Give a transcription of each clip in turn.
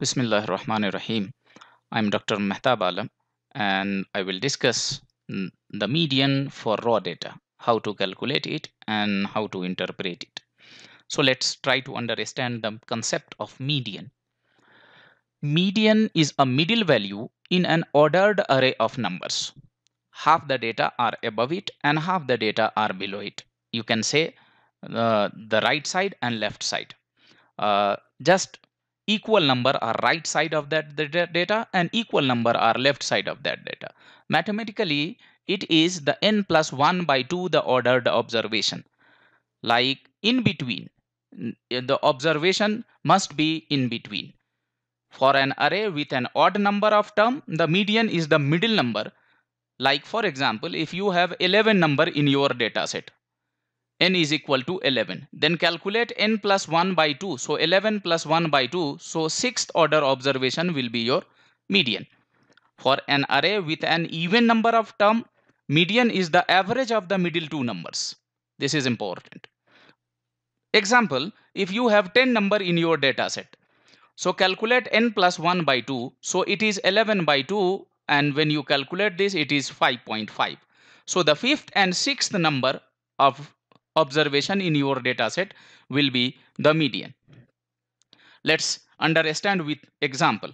Bismillah Rahman Rahim. I'm Dr. Mehtab Alam and I will discuss the median for raw data, how to calculate it and how to interpret it. So let's try to understand the concept of median. Median is a middle value in an ordered array of numbers. Half the data are above it and half the data are below it. You can say uh, the right side and left side. Uh, just equal number are right side of that data and equal number are left side of that data. Mathematically, it is the n plus 1 by 2 the ordered observation. Like in between, the observation must be in between. For an array with an odd number of term, the median is the middle number. Like for example, if you have 11 number in your data set, n is equal to 11. Then calculate n plus 1 by 2. So 11 plus 1 by 2. So sixth order observation will be your median. For an array with an even number of term, median is the average of the middle two numbers. This is important. Example, if you have 10 number in your data set. So calculate n plus 1 by 2. So it is 11 by 2 and when you calculate this it is 5.5. So the fifth and sixth number of observation in your data set will be the median. Let's understand with example.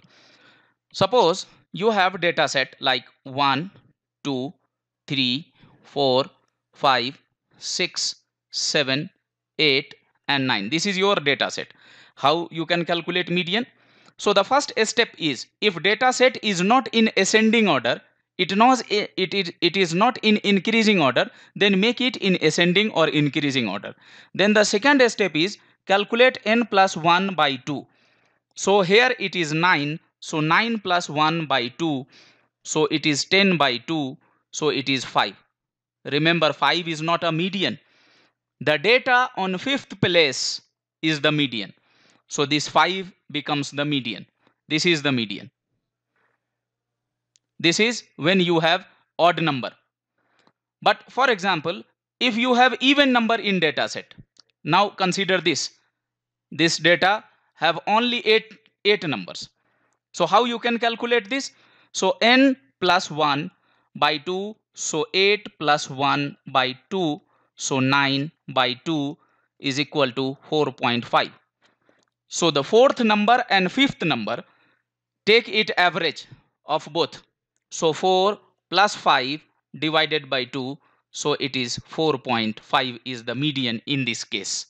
Suppose you have data set like 1, 2, 3, 4, 5, 6, 7, 8 and 9. This is your data set. How you can calculate median? So the first step is if data set is not in ascending order, it knows it, it, it is not in increasing order then make it in ascending or increasing order then the second step is calculate n plus 1 by 2 so here it is 9 so 9 plus 1 by 2 so it is 10 by 2 so it is 5 remember 5 is not a median the data on fifth place is the median so this 5 becomes the median this is the median this is when you have odd number. But for example, if you have even number in data set, now consider this. This data have only eight, eight numbers. So how you can calculate this? So n plus 1 by 2, so 8 plus 1 by 2, so 9 by 2 is equal to 4.5. So the fourth number and fifth number, take it average of both. So 4 plus 5 divided by 2. So it is 4.5 is the median in this case.